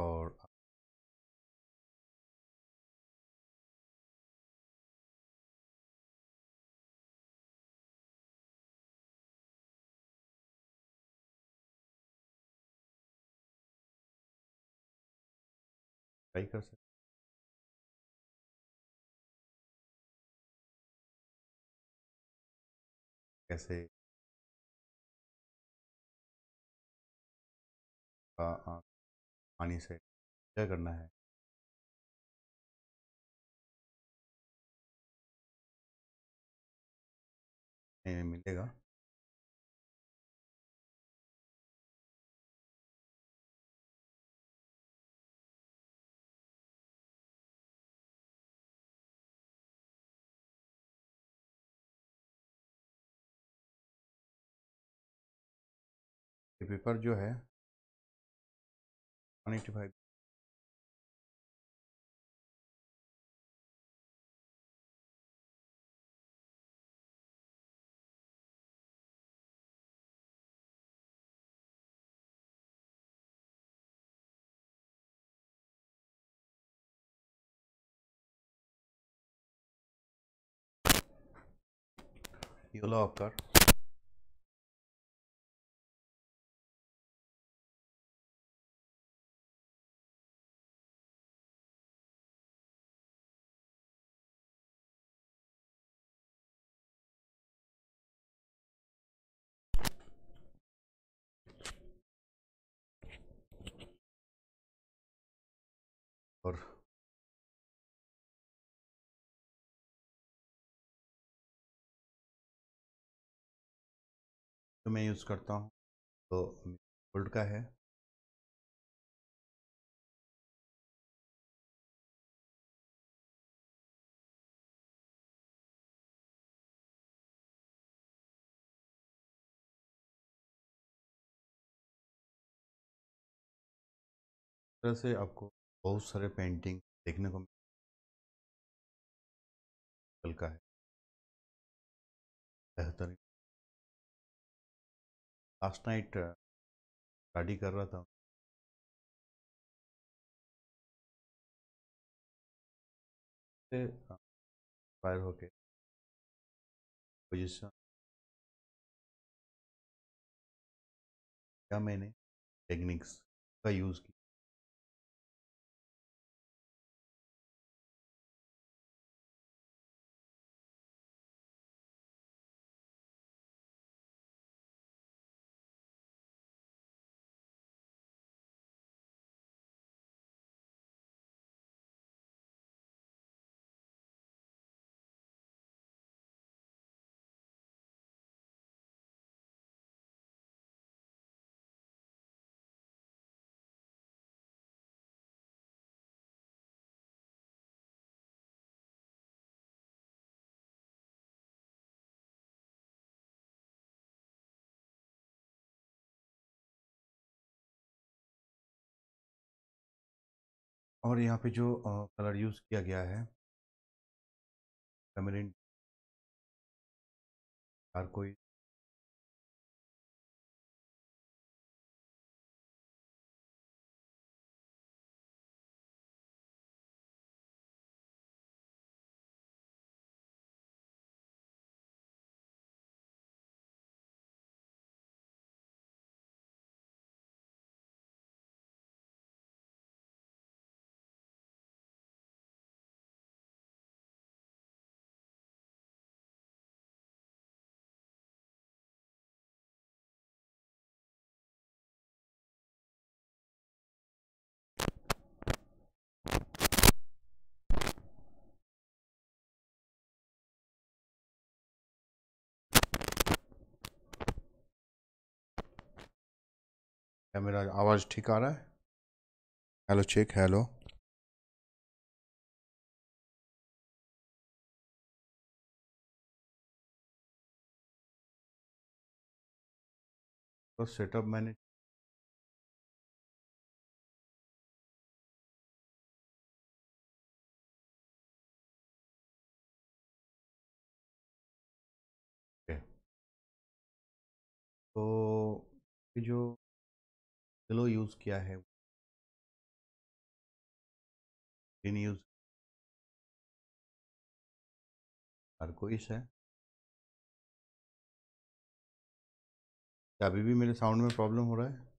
our uh पानी से क्या करना है मिलेगा पेपर जो है 185ย yellow occur और तो मैं यूज़ करता हूँ तो गोल्ड का है से आपको बहुत सारे पेंटिंग देखने को का है बेहतरीन लास्ट नाइट स्टडी कर रहा था फायर होके पोजिशन क्या मैंने टेक्निक्स का यूज़ किया और यहाँ पे जो कलर यूज़ किया गया है कमेरिन कोई क्या मेरा आवाज़ ठीक आ रहा है हेलो चेक हेलो तो सेटअप मैंने तो जो ग्लो यूज़ किया है ग्रीन यूज आर्कोइश है अभी भी मेरे साउंड में प्रॉब्लम हो रहा है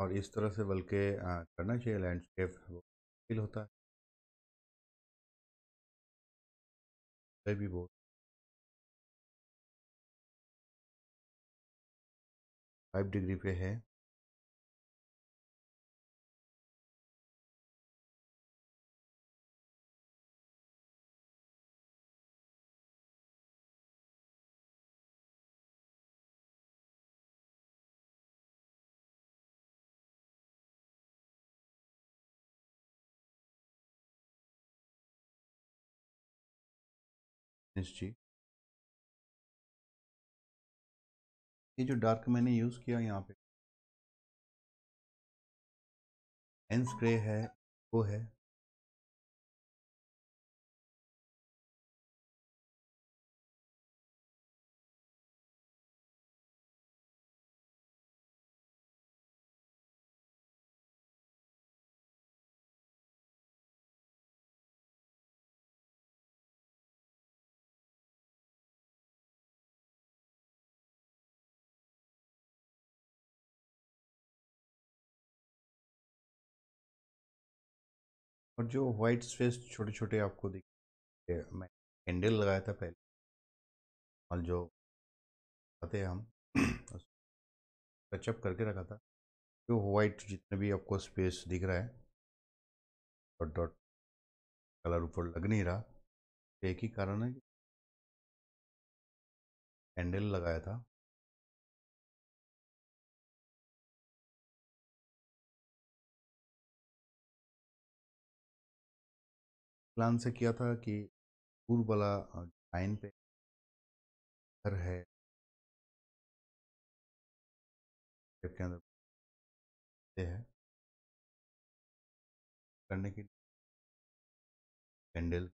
और इस तरह से बल्कि करना चाहिए लैंडस्केप वो फील होता है भी बहुत फाइव डिग्री पे है जी ये जो डार्क मैंने यूज़ किया यहाँ पे एंस ग्रे है वो है और जो वाइट स्पेस छोटे छोटे आपको दिख मैं कैंडल लगाया था पहले और जो आते हैं हम टचअप करके रखा था जो वाइट जितने भी आपको स्पेस दिख रहा है डॉट डॉट कलर ऊपर लग नहीं रहा एक ही कारण है कैंडल लगाया था प्लान से किया था कि पूर्व वाला लाइन पे घर है के अंदर है करने के लिए कैंडल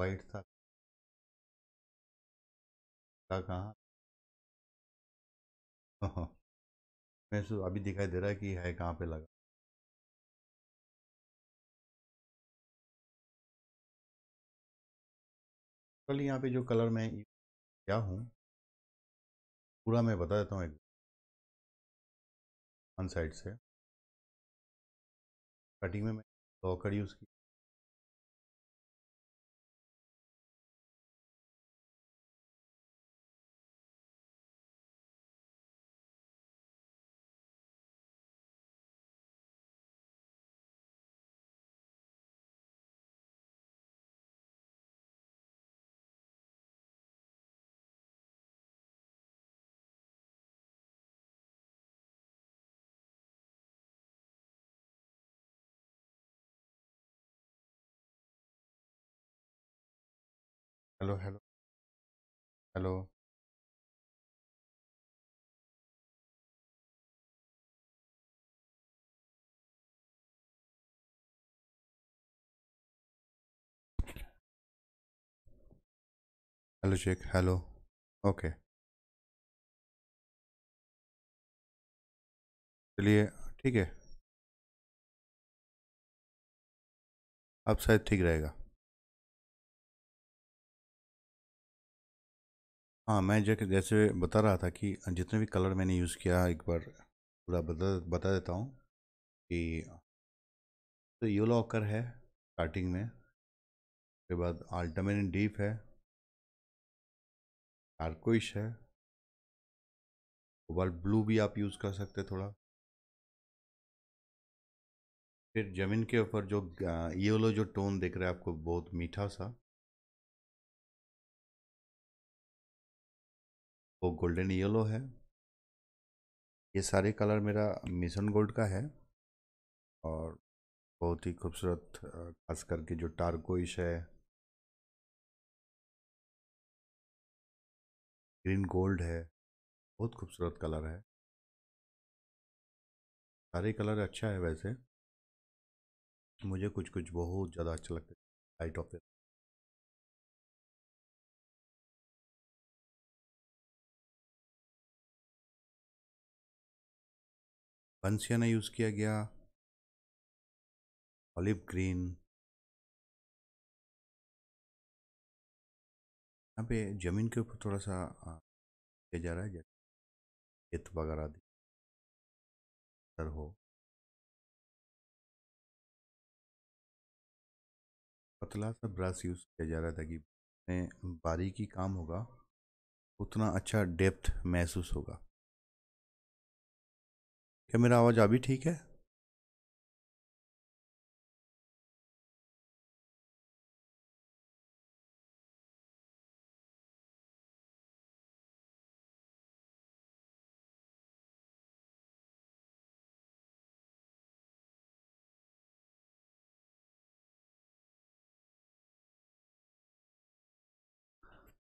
वाइट था था कहाँ मैं अभी दिखाई दे रहा है कि है कहाँ पे लगा कल यहाँ पे जो कलर मैं क्या हूँ पूरा मैं बता देता हूँ एक वन साइड से कटिंग में मैं लॉकर यूज़ की hello hello hello hello check hello okay चलिए ठीक है अब शायद ठीक रहेगा हाँ मैं जैसे जैसे बता रहा था कि जितने भी कलर मैंने यूज़ किया एक बार पूरा बता बता देता हूँ कि तो येलो ऑकर है स्टार्टिंग में उसके बाद अल्टामिन डीप है टार्कोइश है कोबाल्ट ब्लू भी आप यूज़ कर सकते थोड़ा फिर ज़मीन के ऊपर जो येलो जो टोन देख रहे हैं आपको बहुत मीठा सा वो गोल्डन येलो है ये सारे कलर मेरा मिशन गोल्ड का है और बहुत ही खूबसूरत खास करके जो टारकोइश है ग्रीन गोल्ड है बहुत खूबसूरत कलर है सारे कलर अच्छा है वैसे मुझे कुछ कुछ बहुत ज़्यादा अच्छा लगता है लाइट ऑफ बंसियाना यूज़ किया गया ऑलिव ग्रीन यहाँ पे ज़मीन के ऊपर थोड़ा सा किया जा रहा है जैसे खेत वगैरह हो पतला सा ब्रश यूज़ किया जा रहा है ताकि बारीकी काम होगा उतना अच्छा डेप्थ महसूस होगा क्या मेरा आवाज़ अभी ठीक है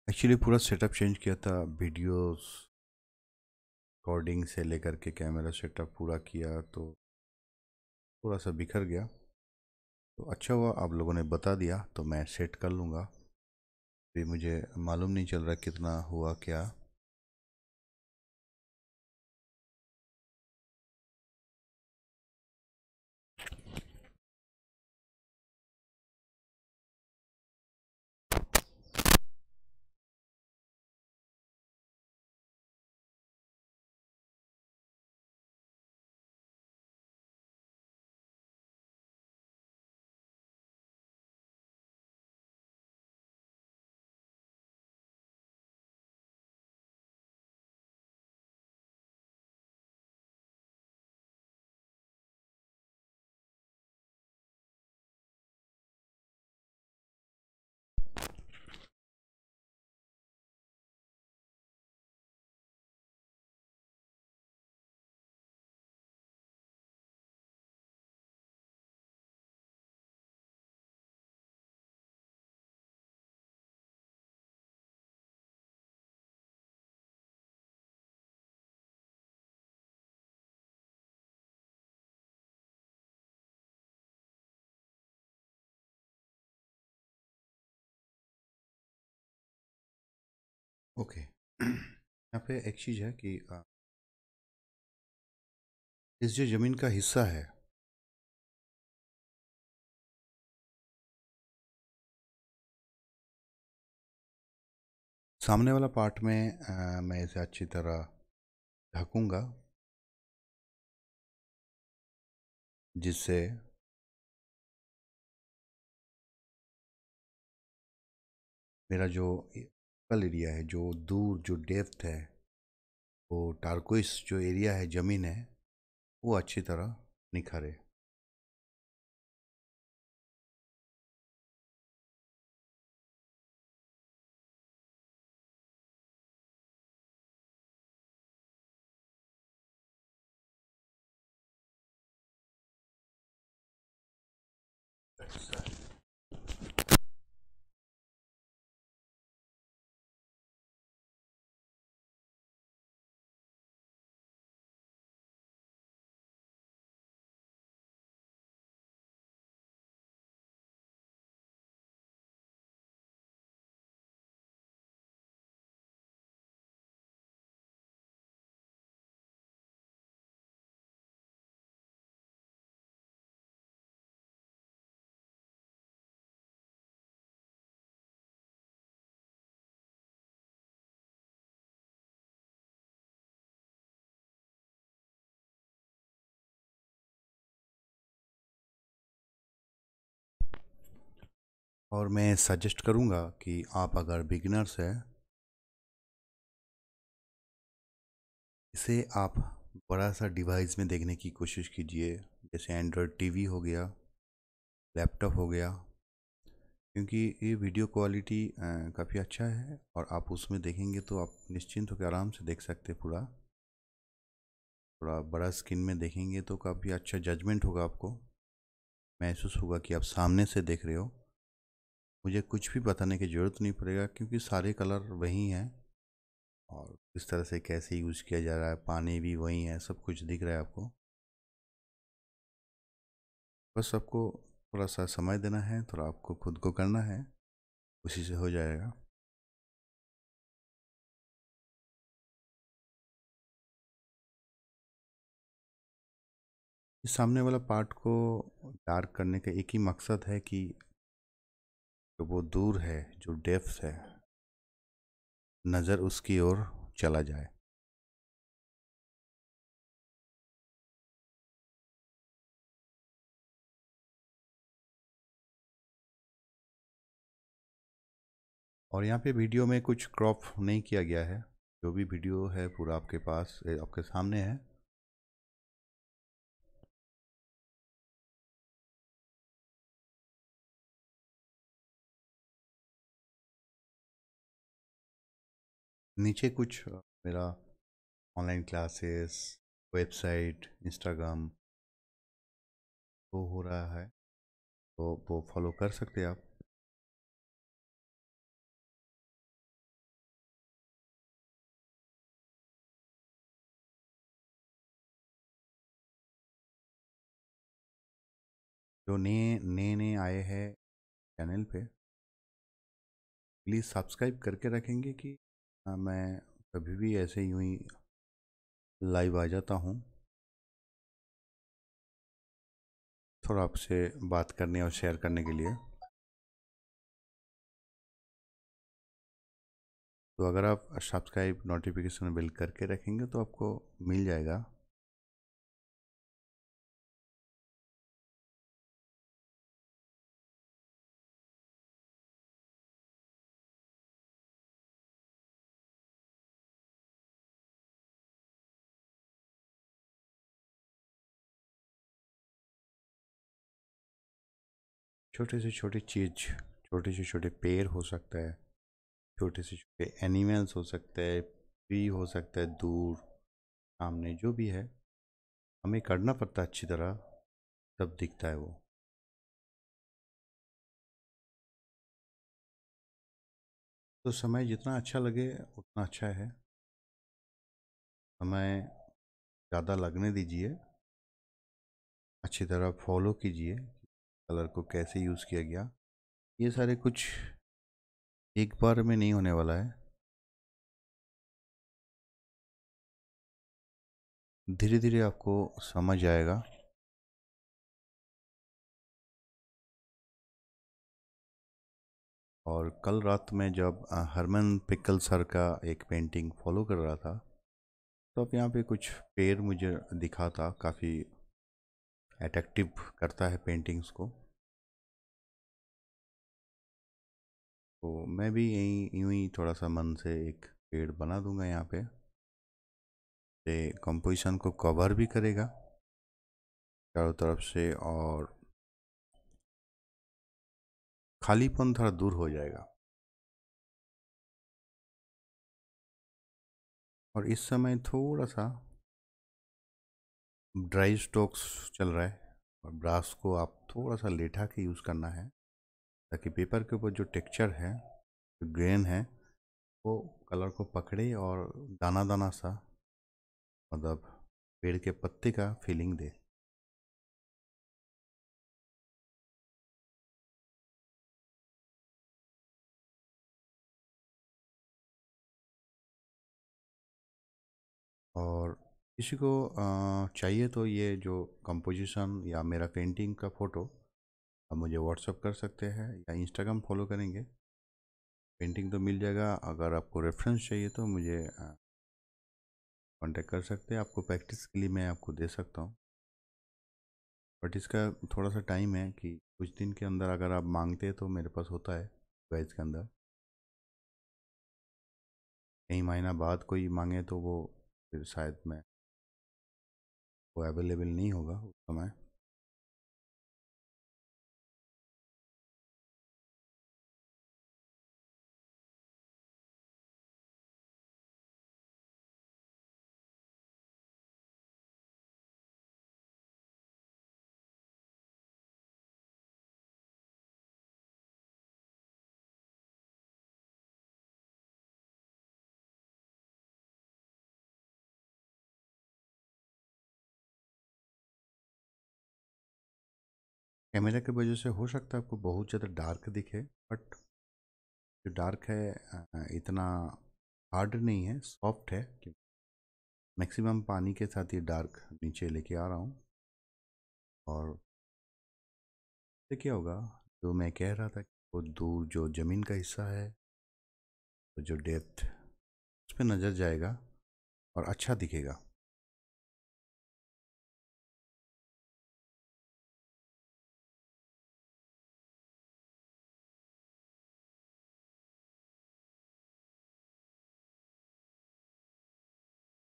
एक्चुअली पूरा सेटअप चेंज किया था वीडियोस रिकॉर्डिंग से लेकर के कैमरा सेटअप पूरा किया तो थोड़ा सा बिखर गया तो अच्छा हुआ आप लोगों ने बता दिया तो मैं सेट कर लूँगा भी मुझे मालूम नहीं चल रहा कितना हुआ क्या ओके यहाँ पे एक चीज़ है कि इस जो ज़मीन का हिस्सा है सामने वाला पार्ट में आ, मैं इसे अच्छी तरह ढकूंगा जिससे मेरा जो कल एरिया है जो दूर जो डेप्थ है वो टारकोइस जो एरिया है ज़मीन है वो अच्छी तरह निखरे you. और मैं सजेस्ट करूँगा कि आप अगर बिगिनर्स हैं इसे आप बड़ा सा डिवाइस में देखने की कोशिश कीजिए जैसे एंड्रॉयड टीवी हो गया लैपटॉप हो गया क्योंकि ये वीडियो क्वालिटी काफ़ी अच्छा है और आप उसमें देखेंगे तो आप निश्चिंत होकर आराम से देख सकते पूरा थोड़ा बड़ा स्क्रीन में देखेंगे तो काफ़ी अच्छा जजमेंट होगा आपको महसूस होगा कि आप सामने से देख रहे हो मुझे कुछ भी बताने की ज़रूरत नहीं पड़ेगा क्योंकि सारे कलर वही हैं और किस तरह से कैसे यूज़ किया जा रहा है पानी भी वही है सब कुछ दिख रहा है आपको बस आपको थोड़ा सा समय देना है थोड़ा आपको खुद को करना है उसी से हो जाएगा इस सामने वाला पार्ट को डार्क करने का एक ही मकसद है कि वो दूर है जो डेफ है नज़र उसकी ओर चला जाए और यहाँ पे वीडियो में कुछ क्रॉप नहीं किया गया है जो भी वीडियो है पूरा आपके पास आपके सामने है नीचे कुछ मेरा ऑनलाइन क्लासेस वेबसाइट इंस्टाग्राम वो हो रहा है तो वो फॉलो कर सकते हैं आप जो नए नए नए आए हैं चैनल पे प्लीज़ सब्सक्राइब करके रखेंगे कि हाँ, मैं कभी भी ऐसे यूं ही लाइव आ जाता हूँ थोड़ा आपसे बात करने और शेयर करने के लिए तो अगर आप सब्सक्राइब नोटिफिकेशन बिल करके रखेंगे तो आपको मिल जाएगा छोटे से छोटी चीज़ छोटे से छोटे पेड़ हो सकता है छोटे से छोटे एनिमल्स हो सकते हैं ट्री हो सकता है दूर सामने जो भी है हमें करना पड़ता अच्छी तरह तब दिखता है वो तो समय जितना अच्छा लगे उतना अच्छा है समय ज़्यादा लगने दीजिए अच्छी तरह फॉलो कीजिए कलर को कैसे यूज़ किया गया ये सारे कुछ एक बार में नहीं होने वाला है धीरे धीरे आपको समझ आएगा और कल रात में जब हरमन पिकल सर का एक पेंटिंग फॉलो कर रहा था तो अब यहाँ पे कुछ पेड़ मुझे दिखा था काफ़ी अट्रैक्टिव करता है पेंटिंग्स को तो मैं भी यहीं यूं ही थोड़ा सा मन से एक पेड़ बना दूंगा यहाँ पे ये कंपोजिशन को कवर भी करेगा चारों तरफ से और खालीपन थोड़ा दूर हो जाएगा और इस समय थोड़ा सा ड्राई स्टोक्स चल रहा है और ब्रास को आप थोड़ा सा लेठा के यूज़ करना है ताकि पेपर के ऊपर जो टेक्चर है जो ग्रेन है वो कलर को पकड़े और दाना दाना सा मतलब पेड़ के पत्ते का फीलिंग दे और किसी को चाहिए तो ये जो कंपोजिशन या मेरा पेंटिंग का फ़ोटो आप मुझे व्हाट्सअप कर सकते हैं या इंस्टाग्राम फॉलो करेंगे पेंटिंग तो मिल जाएगा अगर आपको रेफरेंस चाहिए तो मुझे कांटेक्ट कर सकते हैं आपको प्रैक्टिस के लिए मैं आपको दे सकता हूँ बट इसका थोड़ा सा टाइम है कि कुछ दिन के अंदर अगर आप मांगते हैं तो मेरे पास होता है बैच के अंदर कई महीना बाद कोई मांगे तो वो फिर शायद मैं वो अवेलेबल नहीं होगा उस समय कैमरा की वजह से हो सकता है आपको बहुत ज़्यादा डार्क दिखे बट जो डार्क है इतना हार्ड नहीं है सॉफ्ट है मैक्सिमम पानी के साथ ये डार्क नीचे लेके आ रहा हूँ और तो क्या होगा जो मैं कह रहा था कि वो दूर जो ज़मीन का हिस्सा है तो जो डेप्थ उस पर नज़र जाएगा और अच्छा दिखेगा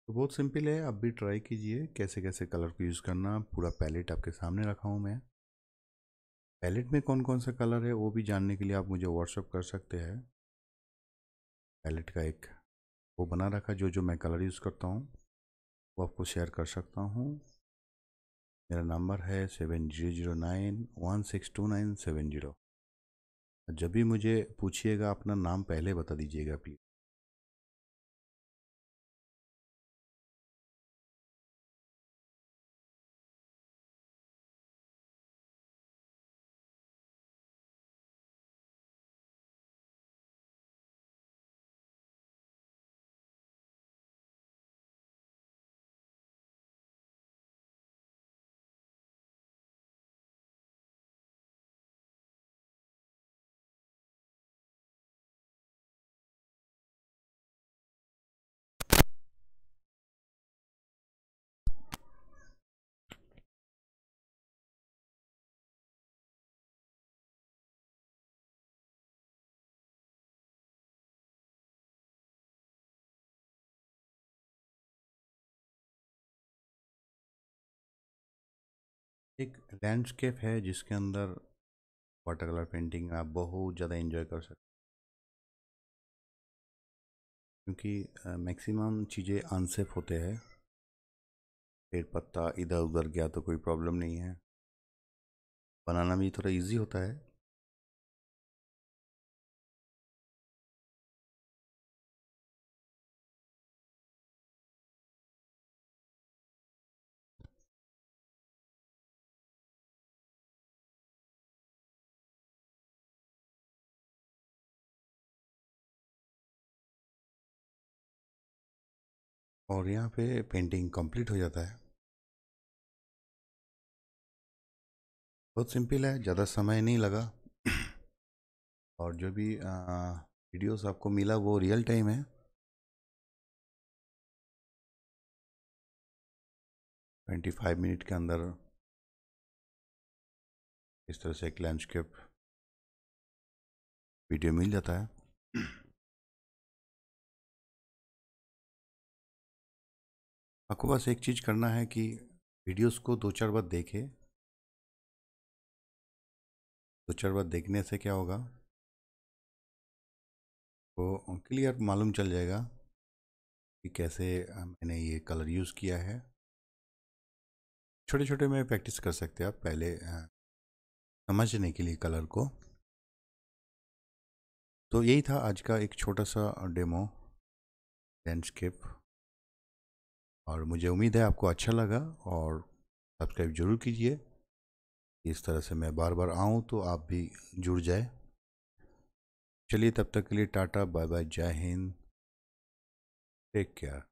तो बहुत सिंपल है आप भी ट्राई कीजिए कैसे कैसे कलर को यूज़ करना पूरा पैलेट आपके सामने रखा हूँ मैं पैलेट में कौन कौन सा कलर है वो भी जानने के लिए आप मुझे व्हाट्सअप कर सकते हैं पैलेट का एक वो बना रखा जो जो मैं कलर यूज़ करता हूँ वो आपको शेयर कर सकता हूँ मेरा नंबर है seven zero zero nine one six two nine seven zero जब भी मुझे पूछिएगा अपना नाम पहले बता दीजिएगा प्लीज़ एक लैंडस्केप है जिसके अंदर वाटर कलर पेंटिंग आप बहुत ज़्यादा इन्जॉय कर सकते क्योंकि मैक्सिमम चीज़ें अनसेफ होते हैं पेड़ पत्ता इधर उधर गया तो कोई प्रॉब्लम नहीं है बनाना भी थोड़ा इजी होता है और यहाँ पे पेंटिंग कंप्लीट हो जाता है बहुत सिंपल है ज़्यादा समय नहीं लगा और जो भी वीडियोस आपको मिला वो रियल टाइम है ट्वेंटी फाइव मिनट के अंदर इस तरह से एक लैंडस्केप वीडियो मिल जाता है आपको बस एक चीज़ करना है कि वीडियोस को दो चार बार देखे दो चार बार देखने से क्या होगा तो क्लियर मालूम चल जाएगा कि कैसे मैंने ये कलर यूज़ किया है छोटे छोटे में प्रैक्टिस कर सकते हैं आप पहले समझने के लिए कलर को तो यही था आज का एक छोटा सा डेमो लैंडस्केप और मुझे उम्मीद है आपको अच्छा लगा और सब्सक्राइब ज़रूर कीजिए इस तरह से मैं बार बार आऊँ तो आप भी जुड़ जाए चलिए तब तक के लिए टाटा बाय बाय जय हिंद टेक केयर